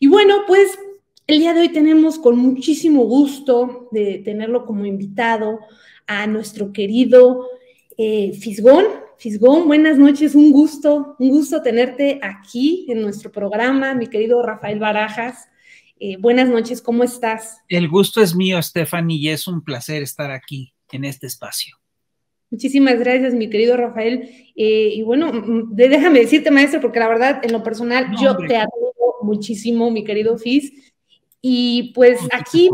Y bueno, pues el día de hoy tenemos con muchísimo gusto de tenerlo como invitado a nuestro querido eh, Fisgón. Fisgón, buenas noches, un gusto, un gusto tenerte aquí en nuestro programa, mi querido Rafael Barajas. Eh, buenas noches, ¿cómo estás? El gusto es mío, Stephanie, y es un placer estar aquí en este espacio. Muchísimas gracias, mi querido Rafael. Eh, y bueno, déjame decirte, maestro, porque la verdad, en lo personal, yo te muchísimo, mi querido Fis, Y pues aquí,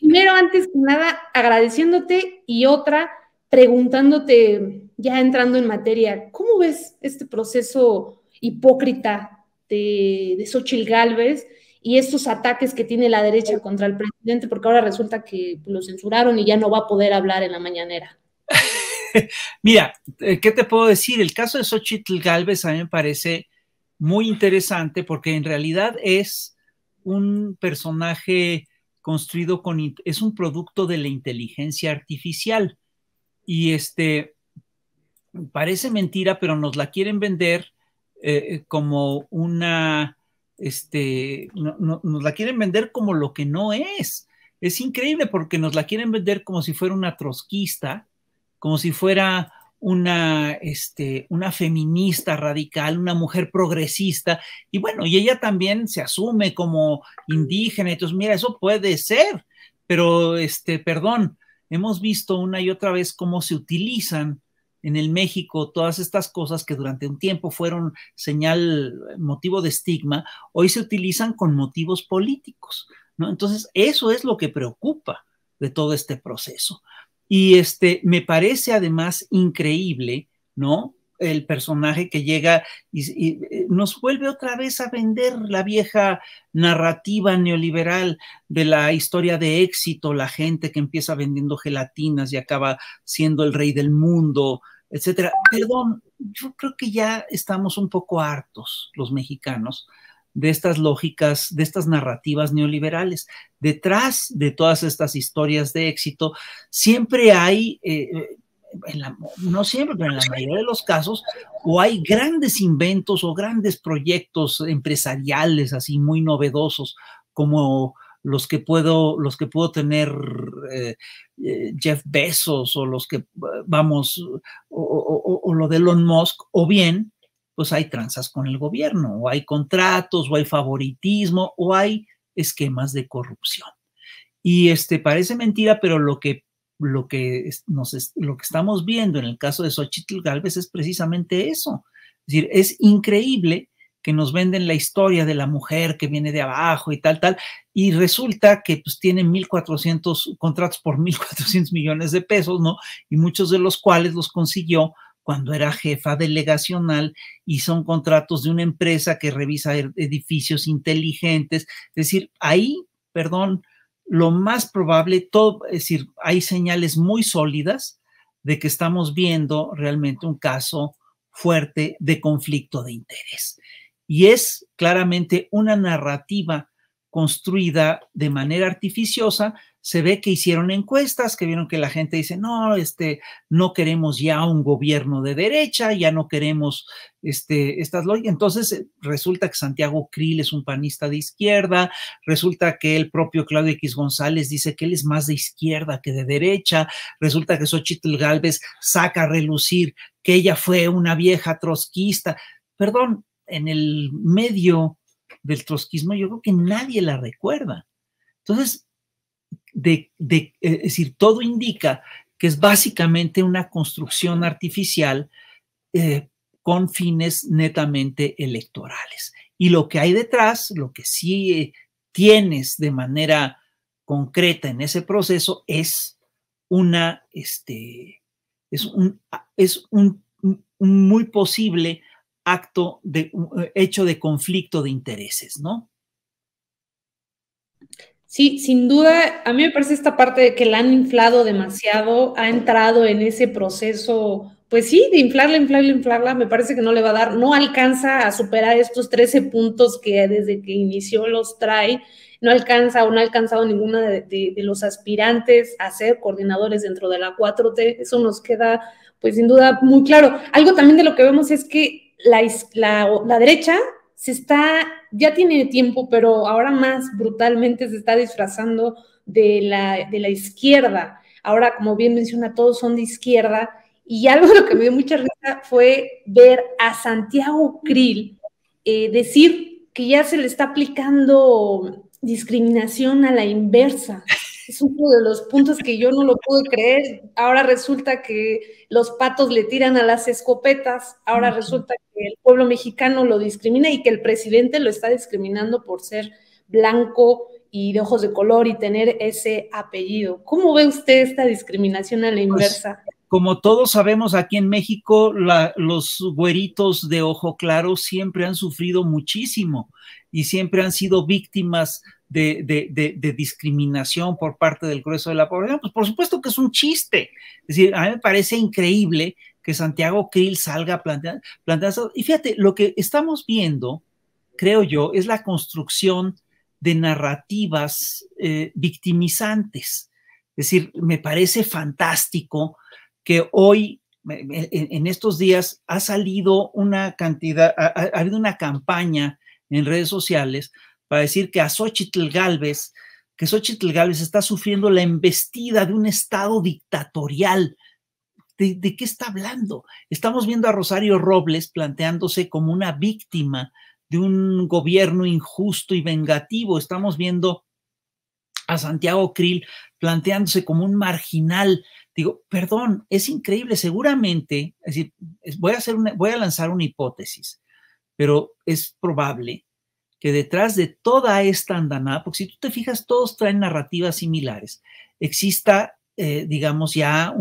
primero, antes que nada, agradeciéndote y otra, preguntándote, ya entrando en materia, ¿cómo ves este proceso hipócrita de, de Xochitl Galvez y estos ataques que tiene la derecha contra el presidente? Porque ahora resulta que lo censuraron y ya no va a poder hablar en la mañanera. Mira, eh, ¿qué te puedo decir? El caso de Xochitl Galvez a mí me parece muy interesante porque en realidad es un personaje construido con, es un producto de la inteligencia artificial. Y este, parece mentira, pero nos la quieren vender eh, como una, este, nos la quieren vender como lo que no es. Es increíble porque nos la quieren vender como si fuera una trotskista, como si fuera una, este, una feminista radical, una mujer progresista, y bueno, y ella también se asume como indígena, entonces mira, eso puede ser, pero este, perdón, hemos visto una y otra vez cómo se utilizan en el México todas estas cosas que durante un tiempo fueron señal, motivo de estigma, hoy se utilizan con motivos políticos, ¿no? Entonces, eso es lo que preocupa de todo este proceso. Y este, me parece además increíble, ¿no? El personaje que llega y, eh, nos vuelve otra vez a vender la vieja narrativa neoliberal de la historia de éxito, la gente que empieza vendiendo gelatinas y acaba siendo el rey del mundo, etcétera. Perdón, yo creo que ya estamos un poco hartos los mexicanos de estas lógicas, de estas narrativas neoliberales. Detrás de todas estas historias de éxito, siempre hay, eh, eh, no siempre, pero en la mayoría de los casos, o hay grandes inventos o grandes proyectos empresariales así muy novedosos, como los que puedo, los que puedo tener eh, Jeff Bezos o los que, vamos, o lo de Elon Musk, o bien pues hay tranzas con el gobierno, o hay contratos, o hay favoritismo, o hay esquemas de corrupción. Y este parece mentira, pero lo que lo que lo que estamos viendo en el caso de Xochitl Galvez es precisamente eso. Es decir, es increíble que nos venden la historia de la mujer que viene de abajo y tal, tal, y resulta que pues tiene 1.400 contratos por 1.400 millones de pesos, ¿no? Y muchos de los cuales los consiguió cuando era jefa delegacional y son contratos de una empresa que revisa e-, edificios inteligentes. Es decir, ahí, perdón, lo más probable, todo, es decir, hay señales muy sólidas de que estamos viendo realmente un caso fuerte de conflicto de interés. Y es claramente una narrativa construida de manera artificiosa se ve que hicieron encuestas, que vieron que la gente dice, no, este, no queremos ya un gobierno de derecha, ya no queremos este, estas Entonces eh, resulta que Santiago Krill es un panista de izquierda, resulta que el propio Claudio X González dice que él es más de izquierda que de derecha, resulta que Xochitl Galvez saca a relucir que ella fue una vieja trotskista. Perdón, en el medio del trotskismo yo creo que nadie la recuerda. Entonces, de, eh, es decir, todo indica que es básicamente una construcción artificial eh, con fines netamente electorales. Y lo que hay detrás, lo que sí eh, tienes de manera concreta en ese proceso es una, este, es un, es un muy posible acto de, hecho de conflicto de intereses, ¿no? Sí, sin duda, a mí me parece esta parte de que la han inflado demasiado, ha entrado en ese proceso, pues sí, de inflarla, inflarla, inflarla, me parece que no le va a dar, no alcanza a superar estos 13 puntos que desde que inició los trae, no alcanza o no ha alcanzado ninguna de, los aspirantes a ser coordinadores dentro de la 4T, eso nos queda pues sin duda muy claro. Algo también de lo que vemos es que la, la, la derecha se está ya tiene tiempo, pero ahora más brutalmente se está disfrazando de la, izquierda. Ahora, como bien menciona, todos son de izquierda. Y algo de lo que me dio mucha risa fue ver a Santiago Krill eh, decir que ya se le está aplicando discriminación a la inversa es uno de los puntos que yo no lo pude creer. Ahora resulta que los patos le tiran a las escopetas, ahora resulta que el pueblo mexicano lo discrimina y que el presidente lo está discriminando por ser blanco y de ojos de color y tener ese apellido. ¿Cómo ve usted esta discriminación a la pues, inversa? como todos sabemos, aquí en México los güeritos de ojo claro siempre han sufrido muchísimo y siempre han sido víctimas de, discriminación por parte del grueso de la población, pues por supuesto que es un chiste. Es decir, a mí me parece increíble que Santiago Krill salga planteando, y fíjate, lo que estamos viendo, creo yo, es la construcción de narrativas eh, victimizantes. Es decir, me parece fantástico que hoy, en, estos días, ha salido una cantidad, ha habido una campaña en redes sociales para decir que a Xochitl Galvez, que Xochitl Galvez está sufriendo la embestida de un Estado dictatorial. ¿De, qué está hablando? Estamos viendo a Rosario Robles planteándose como una víctima de un gobierno injusto y vengativo. Estamos viendo a Santiago Krill planteándose como un marginal. Digo, perdón, es increíble, seguramente, decir, voy a, hacer voy a lanzar una hipótesis, pero es probable que detrás de toda esta andanada, porque si tú te fijas, todos traen narrativas similares, exista, eh, digamos, ya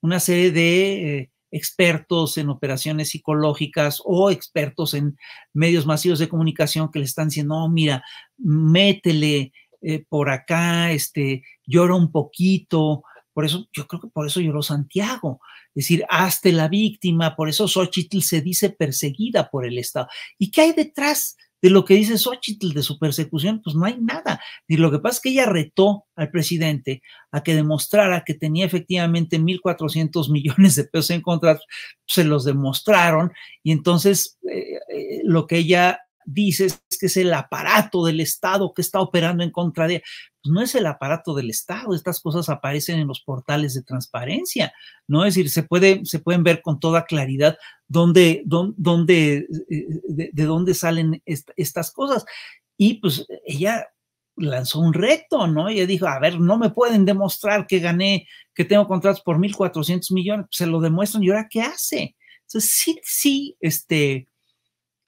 una serie de eh, expertos en operaciones psicológicas o expertos en medios masivos de comunicación que le están diciendo, oh, mira, métele eh, por acá, este, llora un poquito. Por eso, yo creo que por eso lloró Santiago. Es decir, hazte la víctima, por eso Xochitl se dice perseguida por el Estado. ¿Y qué hay detrás? de lo que dice Xochitl de su persecución, pues no hay nada. Y lo que pasa es que ella retó al presidente a que demostrara que tenía efectivamente 1.400 millones de pesos en contra se los demostraron, y entonces eh, eh, lo que ella dice es que es el aparato del Estado que está operando en contra de ella no es el aparato del Estado, estas cosas aparecen en los portales de transparencia, ¿no? Es decir, se, se pueden ver con toda claridad dónde, eh, de, dónde salen estas cosas. Y pues ella lanzó un reto, ¿no? Ella dijo, a ver, no me pueden demostrar que gané, que tengo contratos por 1.400 millones, se lo demuestran y ahora qué hace. Entonces, sí, sí, este,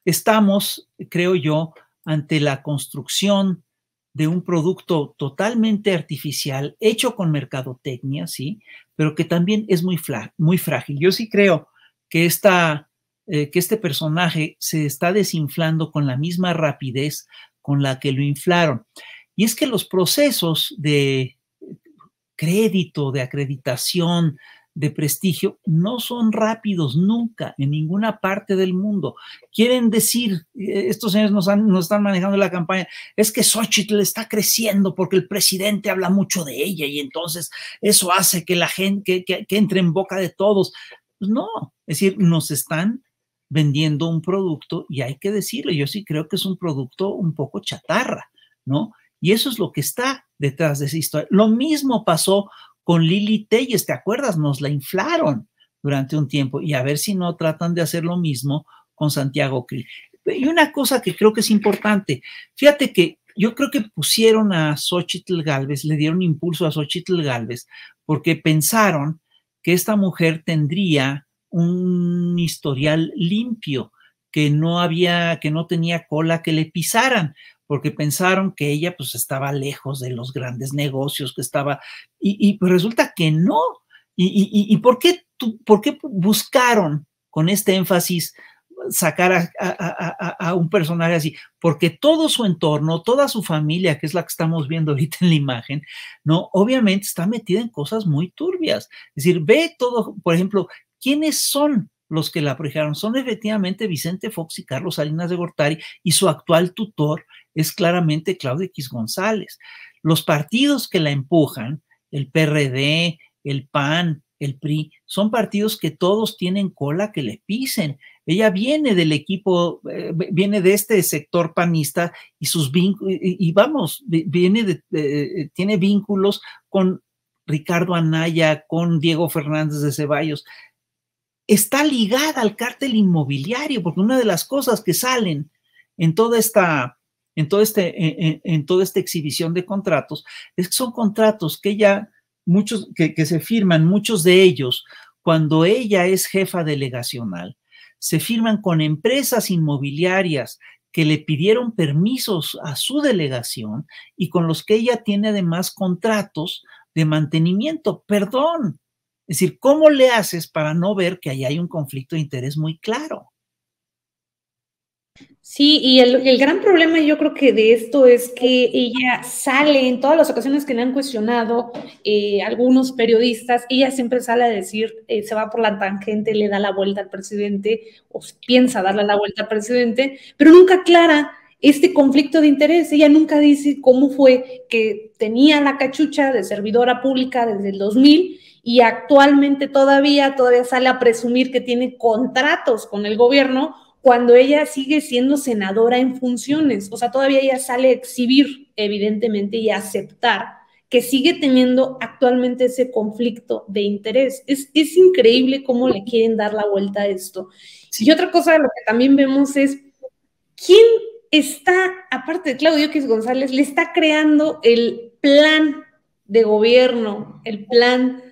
estamos, creo yo, ante la construcción de un producto totalmente artificial, hecho con mercadotecnia, sí, pero que también es muy, muy frágil. Yo sí creo que, eh, que este personaje se está desinflando con la misma rapidez con la que lo inflaron. Y es que los procesos de crédito, de acreditación, de prestigio no son rápidos nunca en ninguna parte del mundo. Quieren decir, eh, estos señores nos, están manejando la campaña, es que Xochitl está creciendo porque el presidente habla mucho de ella y entonces eso hace que la gente, que, entre en boca de todos. no, es decir, nos están vendiendo un producto y hay que decirlo, yo sí creo que es un producto un poco chatarra, ¿no? Y eso es lo que está detrás de esa historia. Lo mismo pasó con Lili Telles, ¿te acuerdas? Nos la inflaron durante un tiempo y a ver si no tratan de hacer lo mismo con Santiago Krill. Y una cosa que creo que es importante, fíjate que yo creo que pusieron a Xochitl Galvez, le dieron impulso a Xochitl Galvez, porque pensaron que esta mujer tendría un historial limpio, que no había, que no tenía cola que le pisaran porque pensaron que ella pues estaba lejos de los grandes negocios, que estaba, y, y pues resulta que no. ¿Y, y, y por, qué por qué buscaron con este énfasis sacar a, un personaje así, porque todo su entorno, toda su familia, que es la que estamos viendo ahorita en la imagen, no, obviamente está metida en cosas muy turbias. Es decir, ve todo, por ejemplo, quiénes son los que la protegieron? son efectivamente Vicente Fox y Carlos Salinas de Gortari y su actual tutor, es claramente Claudia X González. Los partidos que la empujan, el PRD, el PAN, el PRI, son partidos que todos tienen cola que le pisen. Ella viene del equipo, eh, viene de este sector panista y sus vínculos, y, vamos, viene eh, tiene vínculos con Ricardo Anaya, con Diego Fernández de Ceballos. Está ligada al cártel inmobiliario, porque una de las cosas que salen en toda esta en, todo este, en, toda esta exhibición de contratos es que son contratos que ya muchos, que, que se firman, muchos de ellos, cuando ella es jefa delegacional, se firman con empresas inmobiliarias que le pidieron permisos a su delegación y con los que ella tiene además contratos de mantenimiento. Perdón. Es decir, ¿cómo le haces para no ver que ahí hay un conflicto de interés muy claro? Sí, y el, gran problema yo creo que de esto es que ella sale en todas las ocasiones que le han cuestionado eh, algunos periodistas, ella siempre sale a decir, eh, se va por la tangente, le da la vuelta al presidente o piensa darle la vuelta al presidente, pero nunca aclara este conflicto de interés. Ella nunca dice cómo fue que tenía la cachucha de servidora pública desde el 2000 y actualmente todavía, todavía sale a presumir que tiene contratos con el gobierno cuando ella sigue siendo senadora en funciones. O sea, todavía ella sale a exhibir, evidentemente, y aceptar que sigue teniendo actualmente ese conflicto de interés. Es, increíble cómo le quieren dar la vuelta a esto. Y otra cosa de lo que también vemos es quién está, aparte de Claudio X González, le está creando el plan de gobierno, el plan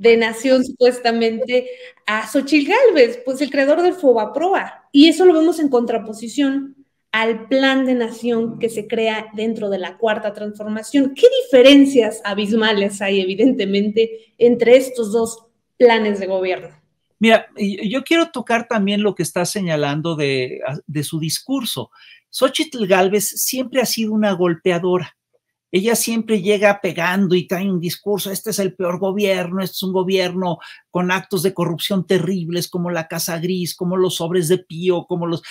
de nación supuestamente a Xochitl Galvez, pues el creador del Fobaproa y eso lo vemos en contraposición al plan de nación que se crea dentro de la cuarta transformación. ¿Qué diferencias abismales hay, evidentemente, entre estos dos planes de gobierno? Mira, yo quiero tocar también lo que está señalando de, su discurso. Xochitl Galvez siempre ha sido una golpeadora ella siempre llega pegando y trae un discurso, este es el peor gobierno, este es un gobierno con actos de corrupción terribles como la Casa Gris, como los sobres de Pío, como los...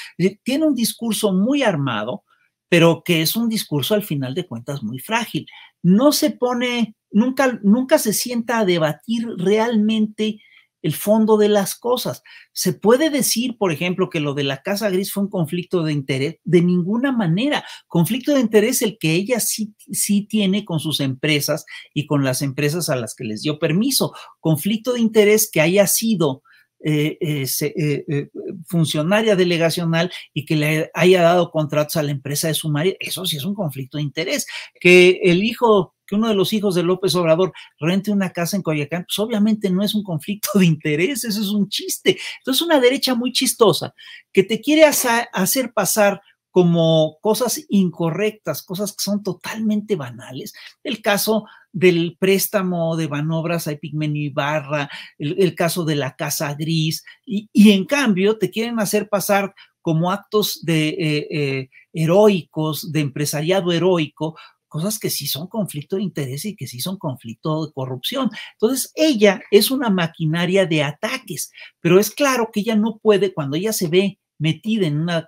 Tiene un discurso muy armado, pero que es un discurso al final de cuentas muy frágil. No se pone, nunca, nunca se sienta a debatir realmente el fondo de las cosas. ¿Se puede decir, por ejemplo, que lo de la Casa Gris fue un conflicto de interés? De ninguna manera. Conflicto de interés el que ella sí, sí tiene con sus empresas y con las empresas a las que les dio permiso. Conflicto de interés que haya sido eh, eh, eh, funcionaria delegacional y que le haya dado contratos a la empresa de su marido. Eso sí es un conflicto de interés. Que el hijo que uno de los hijos de López Obrador rente una casa en Coyacán, pues obviamente no es un conflicto de intereses, es un chiste. Entonces, una derecha muy chistosa que te quiere hacer pasar como cosas incorrectas, cosas que son totalmente banales. El caso del préstamo de manobras a Epigmenio Ibarra, el, el caso de la Casa Gris, y, en cambio te quieren hacer pasar como actos de, eh, eh, heroicos, de empresariado heroico, cosas que sí son conflicto de interés y que sí son conflicto de corrupción. Entonces, ella es una maquinaria de ataques, pero es claro que ella no puede, cuando ella se ve metida en una,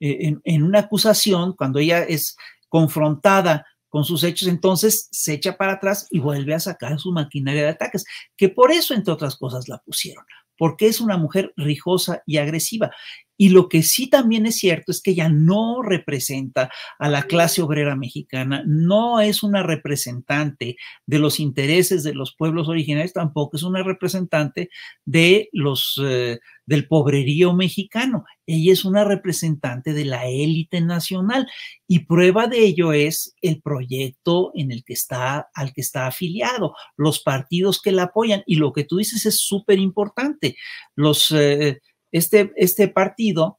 en, una acusación, cuando ella es confrontada con sus hechos, entonces se echa para atrás y vuelve a sacar su maquinaria de ataques, que por eso, entre otras cosas, la pusieron, porque es una mujer rijosa y agresiva. Y lo que sí también es cierto es que ella no representa a la clase obrera mexicana, no es una representante de los intereses de los pueblos originarios, tampoco es una representante de los eh, del pobrerío mexicano. Ella es una representante de la élite nacional y prueba de ello es el proyecto en el que está al que está afiliado, los partidos que la apoyan y lo que tú dices es súper importante. Los eh, este, este, partido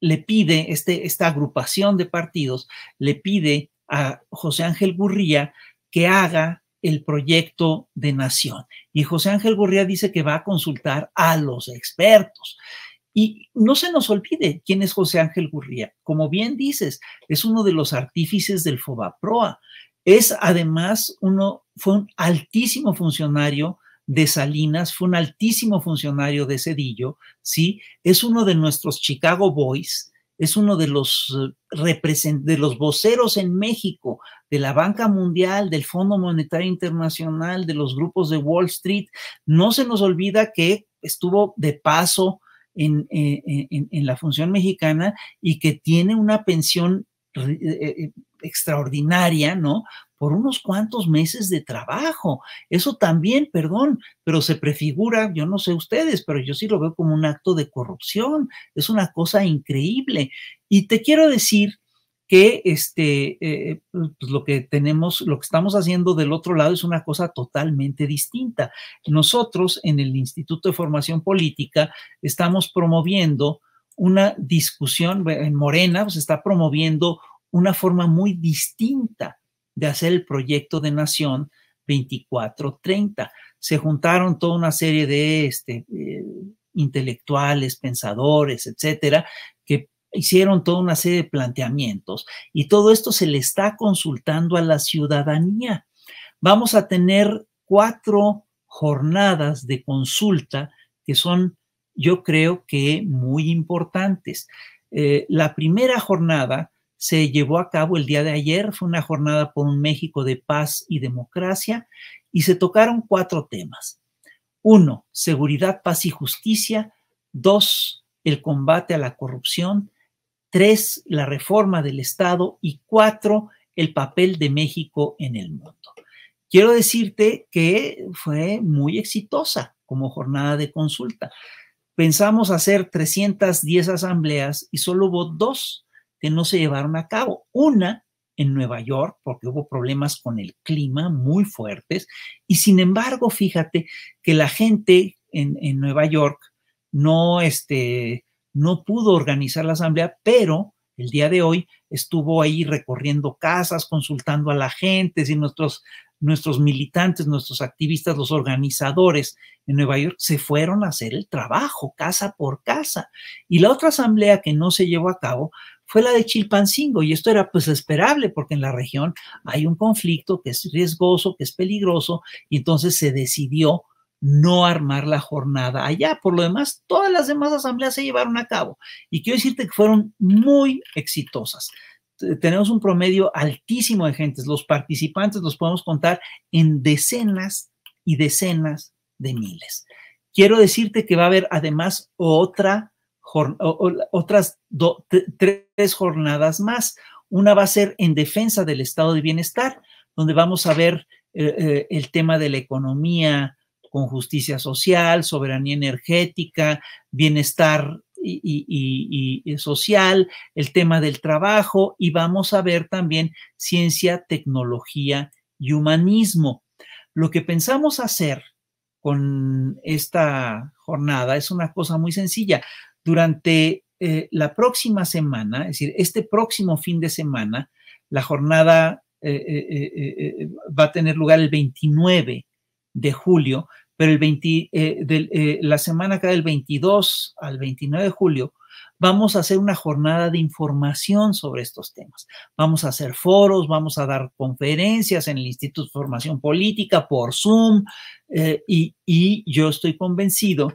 le pide, este, esta agrupación de partidos le pide a José Ángel Gurría que haga el proyecto de nación. Y José Ángel Gurría dice que va a consultar a los expertos. Y no se nos olvide quién es José Ángel Gurría. Como bien dices, es uno de los artífices del FOBAPROA. Es además uno, fue un altísimo funcionario de Salinas, fue un altísimo funcionario de Cedillo, ¿sí? Es uno de nuestros Chicago Boys, es uno de los, eh, de los voceros en México, de la Banca Mundial, del Fondo Monetario Internacional, de los grupos de Wall Street. No se nos olvida que estuvo de paso en, eh, eh, en, la función mexicana y que tiene una pensión extraordinaria, ¿no? por unos cuantos meses de trabajo. Eso también, perdón, pero se prefigura, yo no sé ustedes, pero yo sí lo veo como un acto de corrupción. Es una cosa increíble. Y te quiero decir que este, eh, pues, pues, lo que tenemos, lo que estamos haciendo del otro lado es una cosa totalmente distinta. Nosotros en el Instituto de Formación Política estamos promoviendo una discusión, en Morena pues, se está promoviendo una forma muy distinta de hacer el proyecto de nación 2430. Se juntaron toda una serie de este, eh, intelectuales, pensadores, etcétera, que hicieron toda una serie de planteamientos y todo esto se le está consultando a la ciudadanía. Vamos a tener cuatro jornadas de consulta que son, yo creo que, muy importantes. Eh, la primera jornada se llevó a cabo el día de ayer, fue una jornada por un México de paz y democracia, y se tocaron cuatro temas. Uno, seguridad, paz y justicia. Dos, el combate a la corrupción. Tres, la reforma del Estado. Y cuatro, el papel de México en el mundo. Quiero decirte que fue muy exitosa como jornada de consulta. Pensamos hacer 310 asambleas y solo hubo dos que no se llevaron a cabo. Una en Nueva York, porque hubo problemas con el clima muy fuertes, y sin embargo, fíjate que la gente en, Nueva York no, este, no pudo organizar la asamblea, pero el día de hoy estuvo ahí recorriendo casas, consultando a la gente, si nuestros, nuestros militantes, nuestros activistas, los organizadores en Nueva York se fueron a hacer el trabajo casa por casa. Y la otra asamblea que no se llevó a cabo fue la de Chilpancingo y esto era pues esperable porque en la región hay un conflicto que es riesgoso, que es peligroso y entonces se decidió no armar la jornada allá. Por lo demás, todas las demás asambleas se llevaron a cabo y quiero decirte que fueron muy exitosas tenemos un promedio altísimo de gentes. Los participantes los podemos contar en decenas y decenas de miles. Quiero decirte que va a haber además otra otras tres jornadas más. Una va a ser en defensa del estado de bienestar, donde vamos a ver eh, eh, el tema de la economía con justicia social, soberanía energética, bienestar y, social, el tema del trabajo y vamos a ver también ciencia, tecnología y humanismo. Lo que pensamos hacer con esta jornada es una cosa muy sencilla durante eh, la próxima semana, es decir, este próximo fin de semana, la jornada eh, eh, va a tener lugar el 29 de julio, pero el la semana que del 22 al 29 de julio, vamos a hacer una jornada de información sobre estos temas. Vamos a hacer foros, vamos a dar conferencias en el Instituto de Formación Política por Zoom y, yo estoy convencido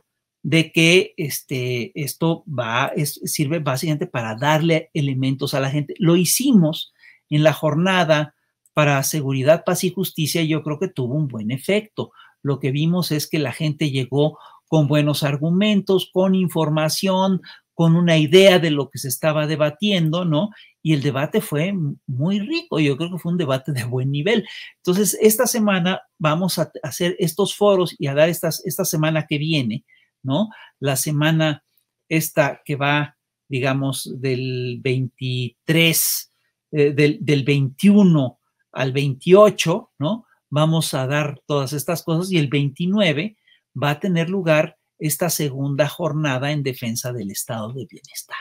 de que este, esto va, sirve básicamente para darle elementos a la gente. Lo hicimos en la jornada para seguridad, paz y justicia y yo creo que tuvo un buen efecto. Lo que vimos es que la gente llegó con buenos argumentos, con información, con una idea de lo que se estaba debatiendo, ¿no? Y el debate fue muy rico, yo creo que fue un debate de buen nivel. Entonces, esta semana vamos a hacer estos foros y a dar estas, esta semana que viene, ¿no? La semana esta que va, digamos, del 23, eh, del, del 21 al 28, ¿no? Vamos a dar todas estas cosas y el 29 va a tener lugar esta segunda jornada en defensa del estado de bienestar.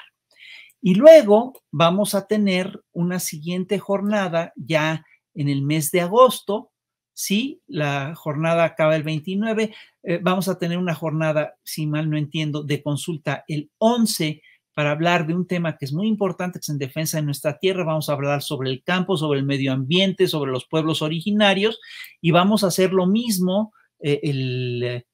Y luego vamos a tener una siguiente jornada ya en el mes de agosto, Sí, la jornada acaba el 29. Eh, vamos a tener una jornada, si mal no entiendo, de consulta el 11 para hablar de un tema que es muy importante, que es en defensa de nuestra tierra. Vamos a hablar sobre el campo, sobre el medio ambiente, sobre los pueblos originarios y vamos a hacer lo mismo eh, el,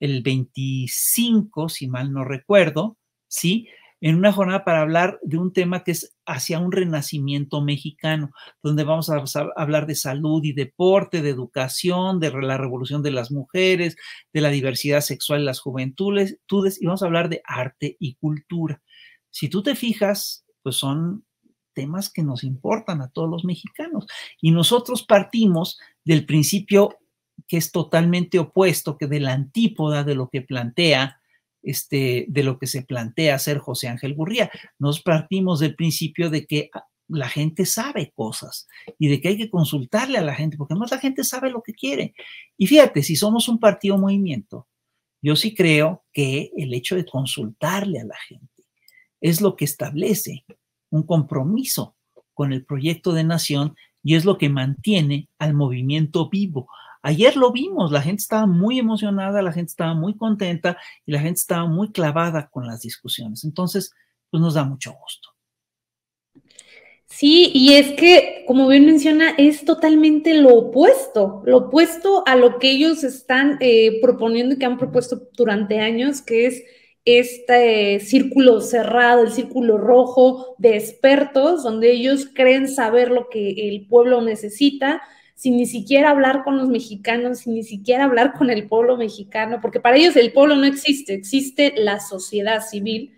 el 25, si mal no recuerdo, ¿sí? En una jornada para hablar de un tema que es hacia un renacimiento mexicano, donde vamos a hablar de salud y deporte, de educación, de la revolución de las mujeres, de la diversidad sexual en las juventudes, y vamos a hablar de arte y cultura. Si tú te fijas, pues son temas que nos importan a todos los mexicanos. Y nosotros partimos del principio que es totalmente opuesto, que de la antípoda de lo que plantea este, de lo que se plantea hacer José Ángel Gurría. Nos partimos del principio de que ah, la gente sabe cosas y de que hay que consultarle a la gente, porque más la gente sabe lo que quiere. Y fíjate, si somos un partido movimiento, yo sí creo que el hecho de consultarle a la gente es lo que establece un compromiso con el proyecto de nación y es lo que mantiene al movimiento vivo, Ayer lo vimos, la gente estaba muy emocionada, la gente estaba muy contenta y la gente estaba muy clavada con las discusiones. Entonces, pues nos da mucho gusto. Sí, y es que, como bien menciona, es totalmente lo opuesto, lo opuesto a lo que ellos están eh, proponiendo y que han propuesto durante años, que es este círculo cerrado, el círculo rojo de expertos, donde ellos creen saber lo que el pueblo necesita, sin ni siquiera hablar con los mexicanos, sin ni siquiera hablar con el pueblo mexicano, porque para ellos el pueblo no existe, existe la sociedad civil.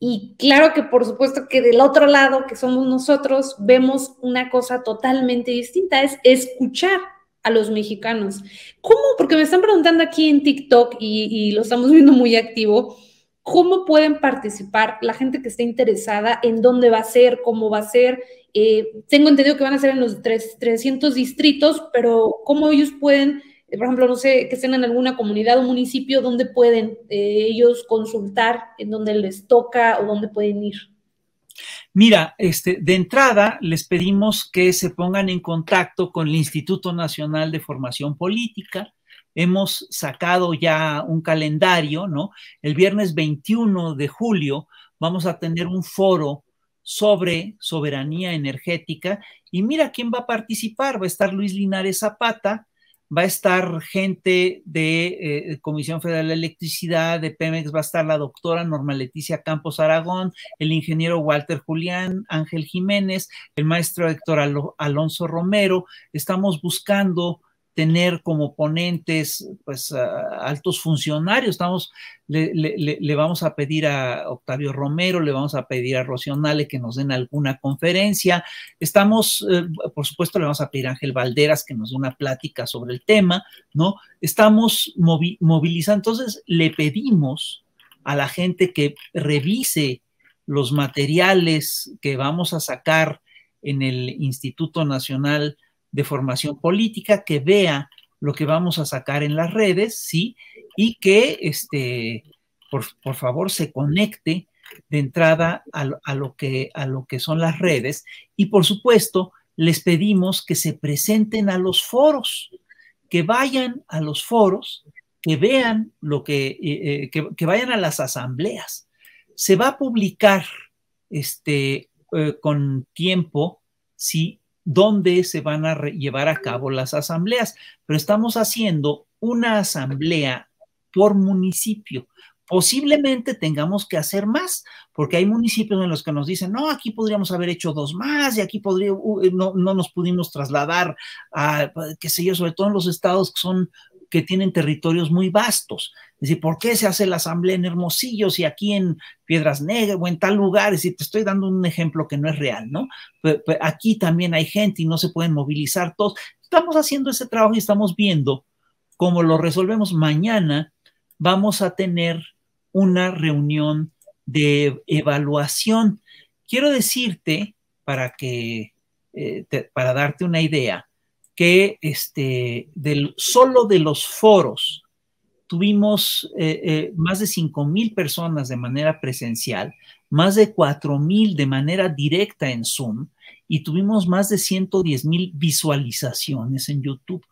Y claro que por supuesto que del otro lado, que somos nosotros, vemos una cosa totalmente distinta, es escuchar a los mexicanos. ¿Cómo? Porque me están preguntando aquí en TikTok y, y lo estamos viendo muy activo. ¿Cómo pueden participar la gente que está interesada en dónde va a ser, cómo va a ser, eh, tengo entendido que van a ser en los 300 distritos, pero ¿cómo ellos pueden, eh, por ejemplo, no sé, que estén en alguna comunidad o municipio, donde pueden eh, ellos consultar, en donde les toca o dónde pueden ir? Mira, este, de entrada les pedimos que se pongan en contacto con el Instituto Nacional de Formación Política, hemos sacado ya un calendario, ¿no? El viernes 21 de julio vamos a tener un foro sobre soberanía energética. Y mira quién va a participar. Va a estar Luis Linares Zapata, va a estar gente de eh, Comisión Federal de Electricidad, de Pemex, va a estar la doctora Norma Leticia Campos Aragón, el ingeniero Walter Julián, Ángel Jiménez, el maestro Héctor Alonso Romero. Estamos buscando tener como ponentes pues altos funcionarios. Estamos, le, vamos a pedir a Octavio Romero, le vamos a pedir a Rocionale que nos den alguna conferencia. Estamos, eh, por supuesto, le vamos a pedir a Ángel Valderas que nos dé una plática sobre el tema, ¿no? Estamos movilizando. Entonces, le pedimos a la gente que revise los materiales que vamos a sacar en el Instituto Nacional de formación política que vea lo que vamos a sacar en las redes, ¿sí? Y que, este, por, favor, se conecte de entrada a, lo que, a lo que son las redes. Y, por supuesto, les pedimos que se presenten a los foros, que vayan a los foros, que vean lo que, eh, eh, que, vayan a las asambleas. Se va a publicar este, eh, con tiempo, sí, ¿Dónde se van a llevar a cabo las asambleas, pero estamos haciendo una asamblea por municipio. Posiblemente tengamos que hacer más, porque hay municipios en los que nos dicen, no, aquí podríamos haber hecho dos más y aquí podría, uh, eh, no, no nos pudimos trasladar a, qué sé yo, sobre todo en los estados que son que tienen territorios muy vastos. Es decir, ¿por qué se hace la asamblea en Hermosillos y aquí en Piedras Negras o en tal lugar? Es decir, te estoy dando un ejemplo que no es real, ¿no? aquí también hay gente y no se pueden movilizar todos. Estamos haciendo ese trabajo y estamos viendo cómo lo resolvemos. Mañana vamos a tener una reunión de evaluación. Quiero decirte, para que, eh, para darte una idea, que este, del, solo de los foros tuvimos eh, eh, más de 5 mil personas de manera presencial, más de 4 mil de manera directa en Zoom y tuvimos más de 110 mil visualizaciones en YouTube.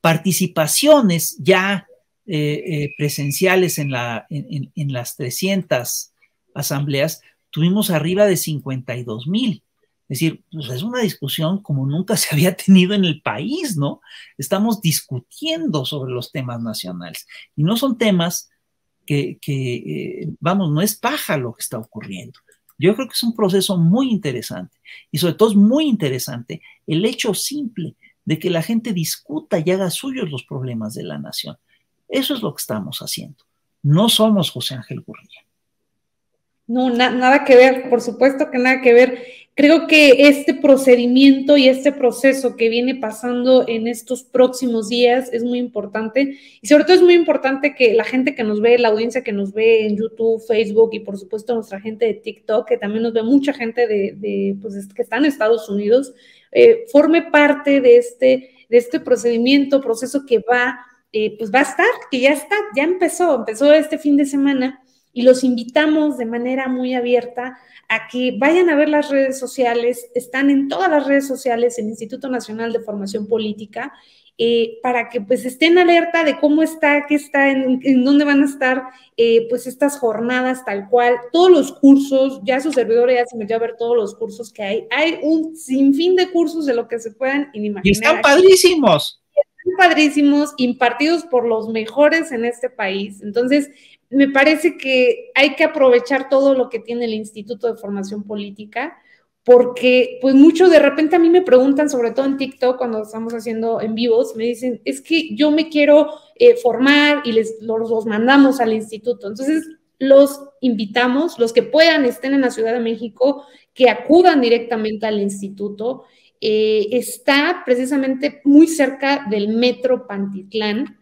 Participaciones ya eh, presenciales en, las 300 asambleas, tuvimos arriba de 52 mil. Es decir, pues es una discusión como nunca se había tenido en el país, ¿no? Estamos discutiendo sobre los temas nacionales y no son temas que, eh, vamos, no es paja lo que está ocurriendo. Yo creo que es un proceso muy interesante y sobre todo es muy interesante el hecho simple de que la gente discuta y haga suyos los problemas de la nación. Eso es lo que estamos haciendo. No somos José Ángel Gurría. No, nada que ver, por supuesto que nada que ver. Creo que este procedimiento y este proceso que viene pasando en estos próximos días es muy importante y sobre todo es muy importante que la gente que nos ve, la audiencia que nos ve en YouTube, Facebook y por supuesto nuestra gente de TikTok, que también nos ve mucha gente de, pues, que está en Estados Unidos, eh, forme parte de este, de este procedimiento, proceso que va, eh, pues va a estar, que ya está, ya empezó, empezó este fin de semana y los invitamos de manera muy abierta a que vayan a ver las redes sociales, están en todas las redes sociales, el Instituto Nacional de Formación Política, eh, para que pues estén alerta de cómo está, qué está, en, dónde van a estar eh, pues estas jornadas tal cual, todos los cursos, ya su servidor ya se metió a ver todos los cursos que hay, hay un sinfín de cursos de lo que se puedan imaginar. Y están padrísimos. Están padrísimos, impartidos por los mejores en este país. Entonces, me parece que hay que aprovechar todo lo que tiene el Instituto de Formación Política, porque pues mucho de repente a mí me preguntan, sobre todo en TikTok, cuando estamos haciendo en vivos, me dicen, es que yo me quiero eh, formar y les, los, mandamos al instituto. Entonces, los invitamos, los que puedan, estén en la Ciudad de México, que acudan directamente al instituto. Eh, está precisamente muy cerca del metro Pantitlán,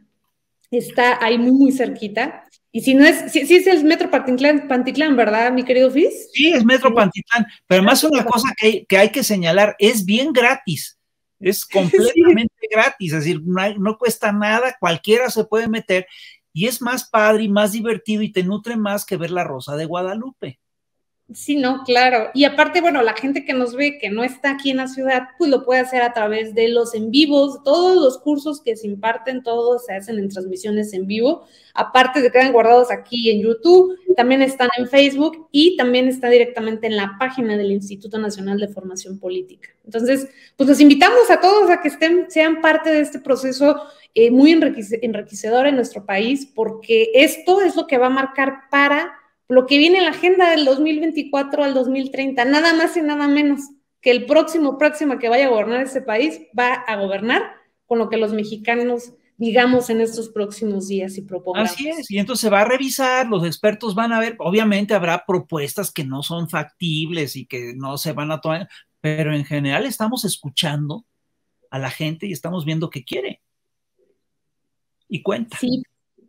está ahí muy, muy cerquita. Y si no es, si, es el Metro Pantitlán, ¿verdad, mi querido Fis? Sí, es Metro Pantitlán, pero además ah, una cosa que hay, que señalar, es bien gratis, es completamente gratis, es decir, no, no cuesta nada, cualquiera se puede meter y es más padre y más divertido y te nutre más que ver la Rosa de Guadalupe. Sí, no, claro. Y aparte, bueno, la gente que nos ve, que no está aquí en la ciudad, pues lo puede hacer a través de los en vivos, todos los cursos que se imparten, todos se hacen en transmisiones en vivo. Aparte de que quedan guardados aquí en YouTube, también están en Facebook y también está directamente en la página del Instituto Nacional de Formación Política. Entonces, pues los invitamos a todos a que estén, sean parte de este proceso eh, muy enriquecedor en nuestro país, porque esto es lo que va a marcar para lo que viene en la agenda del 2024 al 2030, nada más y nada menos que el próximo, próxima que vaya a gobernar ese país va a gobernar con lo que los mexicanos digamos, en estos próximos días y propongamos. Así es, y entonces se va a revisar, los expertos van a ver, obviamente habrá propuestas que no son factibles y que no se van a tomar, pero en general estamos escuchando a la gente y estamos viendo qué quiere. Y cuenta. Sí,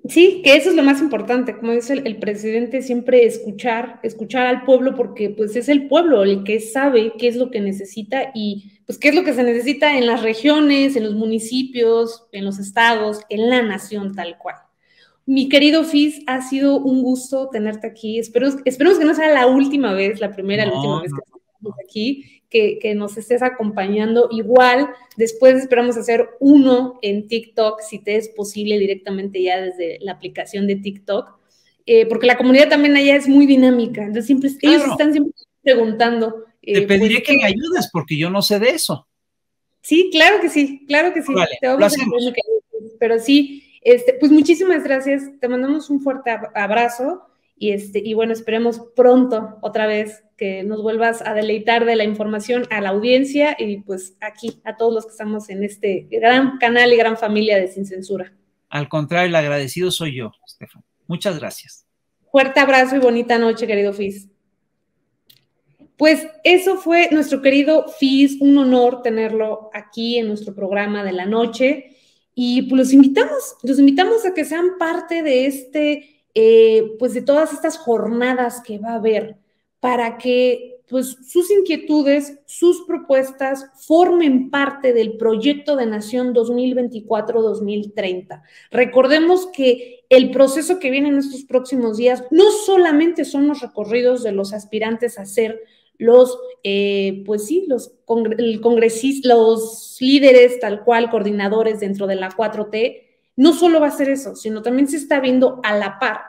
Sí, que eso es lo más importante, como dice el, presidente, siempre escuchar, escuchar al pueblo, porque pues es el pueblo el que sabe qué es lo que necesita y pues qué es lo que se necesita en las regiones, en los municipios, en los estados, en la nación tal cual. Mi querido Fizz, ha sido un gusto tenerte aquí. Espero, esperemos que no sea la última vez, la primera, la última vez que aquí, que, nos estés acompañando. Igual, después esperamos hacer uno en TikTok, si te es posible, directamente ya desde la aplicación de TikTok, eh, porque la comunidad también allá es muy dinámica, entonces siempre, ellos están siempre preguntando. Eh, te pues, pediría que me ayudes, porque yo no sé de eso. Sí, claro que sí, claro que sí. te a pero sí, este, pues muchísimas gracias, te mandamos un fuerte abrazo. Y, este, y bueno, esperemos pronto otra vez que nos vuelvas a deleitar de la información a la audiencia y pues aquí a todos los que estamos en este gran canal y gran familia de Sin Censura. Al contrario, el agradecido soy yo, Estefan. Muchas gracias. Fuerte abrazo y bonita noche, querido Fis. Pues eso fue nuestro querido Fis, un honor tenerlo aquí en nuestro programa de la noche. Y pues los invitamos, los invitamos a que sean parte de este eh, pues de todas estas jornadas que va a haber para que pues sus inquietudes, sus propuestas formen parte del proyecto de Nación 2024-2030. Recordemos que el proceso que viene en estos próximos días no solamente son los recorridos de los aspirantes a ser los, eh, pues sí, los, los líderes tal cual, coordinadores dentro de la 4T, no solo va a ser eso, sino también se está viendo a la par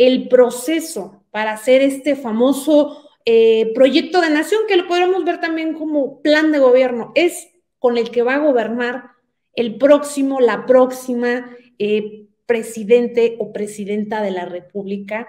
el proceso para hacer este famoso eh, proyecto de nación, que lo podemos ver también como plan de gobierno, es con el que va a gobernar el próximo, la próxima eh, presidente o presidenta de la República,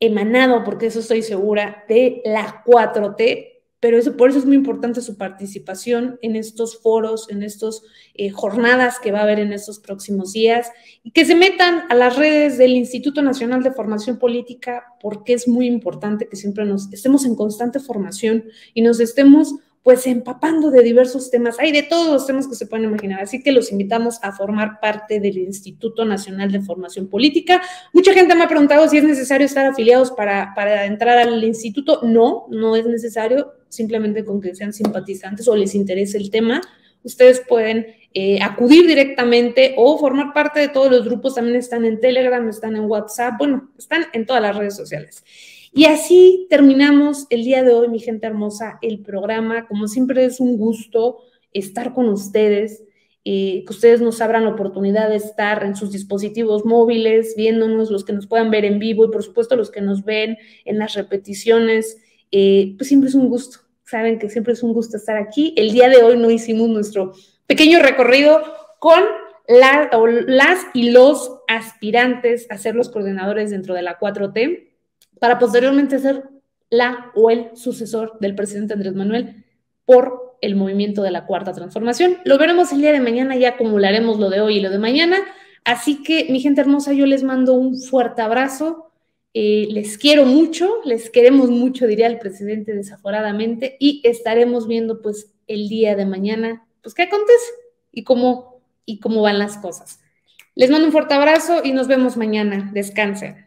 emanado, porque eso estoy segura, de la 4T, pero eso, por eso es muy importante su participación en estos foros, en estas eh, jornadas que va a haber en estos próximos días, y que se metan a las redes del Instituto Nacional de Formación Política, porque es muy importante que siempre nos estemos en constante formación y nos estemos pues empapando de diversos temas. Hay de todos los temas que se pueden imaginar. Así que los invitamos a formar parte del Instituto Nacional de Formación Política. Mucha gente me ha preguntado si es necesario estar afiliados para, para entrar al instituto. No, no es necesario simplemente con que sean simpatizantes o les interese el tema, ustedes pueden eh, acudir directamente o formar parte de todos los grupos. También están en Telegram, están en WhatsApp, bueno, están en todas las redes sociales. Y así terminamos el día de hoy, mi gente hermosa, el programa. Como siempre es un gusto estar con ustedes, eh, que ustedes nos abran la oportunidad de estar en sus dispositivos móviles, viéndonos, los que nos puedan ver en vivo y por supuesto los que nos ven en las repeticiones. Eh, pues siempre es un gusto. Saben que siempre es un gusto estar aquí. El día de hoy no hicimos nuestro pequeño recorrido con la, las y los aspirantes a ser los coordinadores dentro de la 4T para posteriormente ser la o el sucesor del presidente Andrés Manuel por el movimiento de la cuarta transformación. Lo veremos el día de mañana, ya acumularemos lo de hoy y lo de mañana. Así que, mi gente hermosa, yo les mando un fuerte abrazo. Eh, les quiero mucho, les queremos mucho, diría el presidente desaforadamente, y estaremos viendo pues el día de mañana, pues qué acontece y cómo, y cómo van las cosas. Les mando un fuerte abrazo y nos vemos mañana. Descansen.